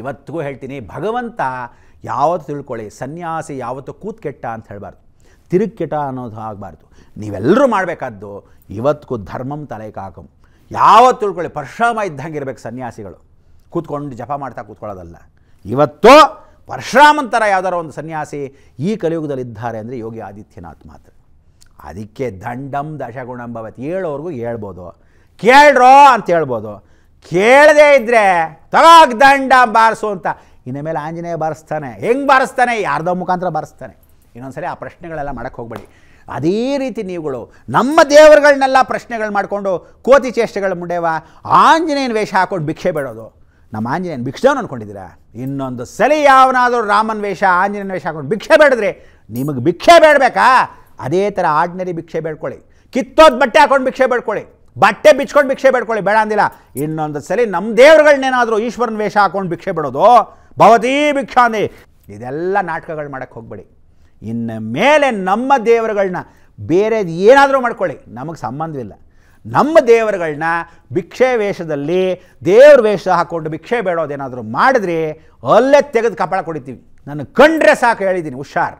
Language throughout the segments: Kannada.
ಇವತ್ತಿಗೂ ಹೇಳ್ತೀನಿ ಭಗವಂತ ಯಾವತ್ತು ತಿಳ್ಕೊಳ್ಳಿ ಸನ್ಯಾಸಿ ಯಾವತ್ತು ಕೂತ್ ಕೆಟ್ಟ ಅಂತ ಹೇಳಬಾರ್ದು ತಿರುಗ್ಕೆಟ ಅನ್ನೋದು ಆಗಬಾರ್ದು ನೀವೆಲ್ಲರೂ ಮಾಡಬೇಕಾದ್ದು ಇವತ್ತಿಗೂ ಧರ್ಮಂ ತಲೆ ಕಾಕಂ ಯಾವತ್ತು ತಿಳ್ಕೊಳ್ಳಿ ಪರಶುರಾಮ ಇದ್ದಂಗೆ ಇರಬೇಕು ಸನ್ಯಾಸಿಗಳು ಕೂತ್ಕೊಂಡು ಜಪ ಮಾಡ್ತಾ ಕೂತ್ಕೊಳ್ಳೋದಲ್ಲ ಇವತ್ತು ಪರಶುರಾಮನ್ ಥರ ಯಾವ್ದಾರ ಒಂದು ಸನ್ಯಾಸಿ ಈ ಕಲಿಯುಗದಲ್ಲಿ ಇದ್ದಾರೆ ಅಂದರೆ ಯೋಗಿ ಆದಿತ್ಯನಾಥ್ ಮಾತ್ರ ಅದಕ್ಕೆ ದಂಡಂ ದಶಗುಣಂಭವತ್ ಹೇಳೋರ್ಗು ಹೇಳ್ಬೋದು ಕೇಳ್ರೋ ಅಂತ ಹೇಳ್ಬೋದು ಕೇಳದೇ ಇದ್ರೆ ತಗಾಗ್ ದಂಡ ಬಾರಿಸು ಅಂತ ಇನ್ನ ಮೇಲೆ ಆಂಜನೇಯ ಬಾರಿಸ್ತಾನೆ ಹೆಂಗೆ ಬಾರಿಸ್ತಾನೆ ಯಾರ್ದೋ ಮುಖಾಂತರ ಬಾರಿಸ್ತಾನೆ ಇನ್ನೊಂದ್ಸರಿ ಆ ಪ್ರಶ್ನೆಗಳೆಲ್ಲ ಮಾಡಕ್ಕೆ ಹೋಗ್ಬೇಡಿ ಅದೇ ರೀತಿ ನೀವುಗಳು ನಮ್ಮ ದೇವರುಗಳನ್ನೆಲ್ಲ ಪ್ರಶ್ನೆಗಳು ಮಾಡಿಕೊಂಡು ಕೋತಿ ಚೇಷ್ಟೆಗಳ ಮುಂಡೇವ ಆಂಜನೇಯನ ವೇಷ ಹಾಕೊಂಡು ಭಿಕ್ಷೆ ಬೇಡೋದು ನಮ್ಮ ಆಂಜನೇಯನ ಭಿಕ್ಷೆವನು ಅಂದ್ಕೊಂಡಿದ್ದೀರಾ ಇನ್ನೊಂದು ಸಲಿ ಯಾವನಾದರೂ ರಾಮನ ವೇಷ ಆಂಜನೇಯನ ವೇಷ ಹಾಕೊಂಡು ಭಿಕ್ಷೆ ಬೇಡಿದ್ರೆ ನಿಮಗೆ ಭಿಕ್ಷೆ ಬೇಡಬೇಕಾ ಅದೇ ಥರ ಆರ್ಡಿನರಿ ಭಿಕ್ಷೆ ಬೇಡ್ಕೊಳ್ಳಿ ಕಿತ್ತೋದ್ ಬಟ್ಟೆ ಹಾಕೊಂಡು ಭಿಕ್ಷೆ ಬೇಡ್ಕೊಳ್ಳಿ ಬಟ್ಟೆ ಬಿಚ್ಕೊಂಡು ಭಿಕ್ಷೆ ಬೇಡ್ಕೊಳ್ಳಿ ಬೇಡ ಅಂದಿಲ್ಲ ಇನ್ನೊಂದು ಸಲ ನಮ್ಮ ದೇವ್ರಗಳನ್ನೇನಾದರೂ ಈಶ್ವರನ ವೇಷ ಹಾಕೊಂಡು ಭಿಕ್ಷೆ ಬಿಡೋದು ಭವತೀ ಭಿಕ್ಷಾಂದಿ ಇದೆಲ್ಲ ನಾಟಕಗಳು ಮಾಡೋಕ್ಕೆ ಹೋಗಬೇಡಿ ಇನ್ನು ಮೇಲೆ ನಮ್ಮ ದೇವರುಗಳನ್ನ ಬೇರೆ ಏನಾದರೂ ಮಾಡ್ಕೊಳ್ಳಿ ನಮಗೆ ಸಂಬಂಧವಿಲ್ಲ ನಮ್ಮ ದೇವರುಗಳನ್ನ ಭಿಕ್ಷೆ ವೇಷದಲ್ಲಿ ದೇವ್ರ ವೇಷ ಹಾಕ್ಕೊಂಡು ಭಿಕ್ಷೆ ಬೇಡೋದೇನಾದರೂ ಮಾಡಿದ್ರೆ ಅಲ್ಲೇ ತೆಗೆದು ಕಪಾಳ ಕೊಡಿತೀವಿ ನಾನು ಕಂಡ್ರೆ ಸಾಕು ಹೇಳಿದ್ದೀನಿ ಹುಷಾರ್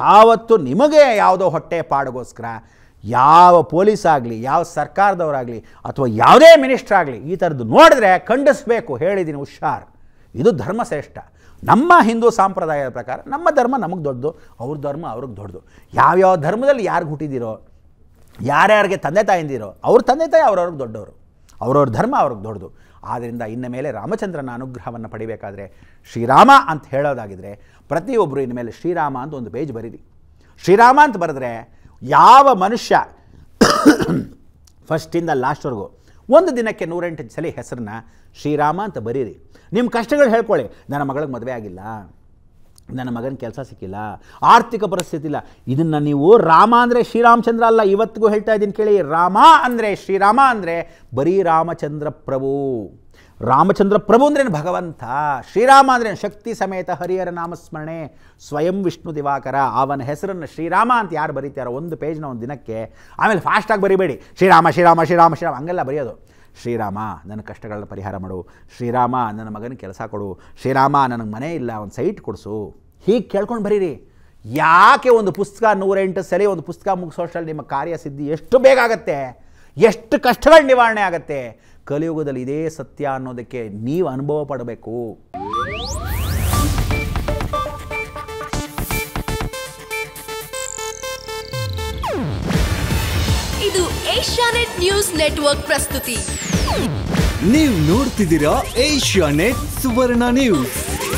ಯಾವತ್ತು ನಿಮಗೆ ಯಾವುದೋ ಹೊಟ್ಟೆ ಪಾಡಗೋಸ್ಕರ ಯಾವ ಪೊಲೀಸ್ ಆಗಲಿ ಯಾವ ಸರ್ಕಾರದವರಾಗಲಿ ಅಥವಾ ಯಾವುದೇ ಮಿನಿಸ್ಟ್ರ್ ಆಗಲಿ ಈ ಥರದ್ದು ನೋಡಿದ್ರೆ ಖಂಡಿಸಬೇಕು ಹೇಳಿದ್ದೀನಿ ಹುಷಾರ್ ಇದು ಧರ್ಮಶ್ರೇಷ್ಠ ನಮ್ಮ ಹಿಂದೂ ಸಂಪ್ರದಾಯದ ಪ್ರಕಾರ ನಮ್ಮ ಧರ್ಮ ನಮಗೆ ದೊಡ್ಡದು ಅವ್ರ ಧರ್ಮ ಅವ್ರಿಗೆ ದೊಡ್ಡದು ಯಾವ್ಯಾವ ಧರ್ಮದಲ್ಲಿ ಯಾರಿಗೆ ಹುಟ್ಟಿದ್ದೀರೋ ಯಾರ್ಯಾರಿಗೆ ತಂದೆ ತಾಯಿಂದಿರೋ ಅವ್ರ ತಂದೆ ತಾಯಿ ಅವ್ರವ್ರಿಗೆ ದೊಡ್ಡವರು ಅವ್ರವ್ರ ಧರ್ಮ ಅವ್ರಿಗೆ ದೊಡ್ಡದು ಆದ್ದರಿಂದ ಇನ್ನು ಮೇಲೆ ರಾಮಚಂದ್ರನ ಅನುಗ್ರಹವನ್ನು ಪಡಿಬೇಕಾದ್ರೆ ಶ್ರೀರಾಮ ಅಂತ ಹೇಳೋದಾಗಿದ್ದರೆ ಪ್ರತಿಯೊಬ್ಬರು ಇನ್ನು ಮೇಲೆ ಶ್ರೀರಾಮ ಅಂತ ಒಂದು ಪೇಜ್ ಬರೀರಿ ಶ್ರೀರಾಮ ಅಂತ ಬರೆದ್ರೆ ಯಾವ ಮನುಷ್ಯ ಫಸ್ಟಿಂದ ಲಾಸ್ಟ್ವರೆಗೂ ಒಂದು ದಿನಕ್ಕೆ ನೂರೆಂಟು ಸಲ ಹೆಸರನ್ನ ಶ್ರೀರಾಮ ಅಂತ ಬರೀರಿ ನಿಮ್ಮ ಕಷ್ಟಗಳು ಹೇಳ್ಕೊಳ್ಳಿ ನನ್ನ ಮಗಳಿಗೆ ಮದುವೆ ಆಗಿಲ್ಲ ನನ್ನ ಮಗನ ಕೆಲಸ ಸಿಕ್ಕಿಲ್ಲ ಆರ್ಥಿಕ ಪರಿಸ್ಥಿತಿ ಇಲ್ಲ ಇದನ್ನು ನೀವು ರಾಮ ಅಂದರೆ ಶ್ರೀರಾಮಚಂದ್ರ ಅಲ್ಲ ಇವತ್ತಿಗೂ ಹೇಳ್ತಾ ಇದ್ದೀನಿ ಕೇಳಿ ರಾಮ ಅಂದರೆ ಶ್ರೀರಾಮ ಅಂದರೆ ಬರೀ ರಾಮಚಂದ್ರ ಪ್ರಭು ರಾಮಚಂದ್ರ ಪ್ರಭು ಅಂದ್ರೇನು ಭಗವಂತ ಶ್ರೀರಾಮ ಅಂದ್ರೇನು ಶಕ್ತಿ ಸಮೇತ ಹರಿಹರ ನಾಮಸ್ಮರಣೆ ಸ್ವಯಂ ವಿಷ್ಣು ದಿವಾಕರ ಅವನ ಹೆಸರನ್ನು ಶ್ರೀರಾಮ ಅಂತ ಯಾರು ಬರೀತಾರೋ ಒಂದು ಪೇಜ್ನ ಒಂದು ದಿನಕ್ಕೆ ಆಮೇಲೆ ಫಾಸ್ಟಾಗಿ ಬರಿಬೇಡಿ ಶ್ರೀರಾಮ ಶ್ರೀರಾಮ ಶ್ರೀರಾಮ ಶ್ರೀರಾಮ ಹಂಗೆಲ್ಲ ಬರೆಯೋದು ಶ್ರೀರಾಮ ನನ್ನ ಕಷ್ಟಗಳನ್ನ ಪರಿಹಾರ ಮಾಡು ಶ್ರೀರಾಮ ನನ್ನ ಮಗನ ಕೆಲಸ ಕೊಡು ಶ್ರೀರಾಮ ನನಗೆ ಮನೆ ಇಲ್ಲ ಒಂದು ಸೈಟ್ ಕೊಡಿಸು ಹೀಗೆ ಕೇಳ್ಕೊಂಡು ಬರೀರಿ ಯಾಕೆ ಒಂದು ಪುಸ್ತಕ ನೂರೆಂಟು ಸರಿ ಒಂದು ಪುಸ್ತಕ ಮುಗಿಸೋಷ್ಟರಲ್ಲಿ ನಿಮ್ಮ ಕಾರ್ಯ ಸಿದ್ಧಿ ಎಷ್ಟು ಬೇಗ ಆಗತ್ತೆ ಎಷ್ಟು ಕಷ್ಟಗಳ ನಿವಾರಣೆ ಆಗತ್ತೆ ಕಲಿಯುಗದಲ್ಲಿ ಇದೇ ಸತ್ಯ ಅನ್ನೋದಕ್ಕೆ ನೀವು ಅನುಭವ ಪಡಬೇಕು ಇದು ಏಷ್ಯಾನೆಟ್ ನ್ಯೂಸ್ ನೆಟ್ವರ್ಕ್ ಪ್ರಸ್ತುತಿ ನೀವು ನೋಡ್ತಿದ್ದೀರಾ ನೆಟ್ ಸುವರ್ಣ ನ್ಯೂಸ್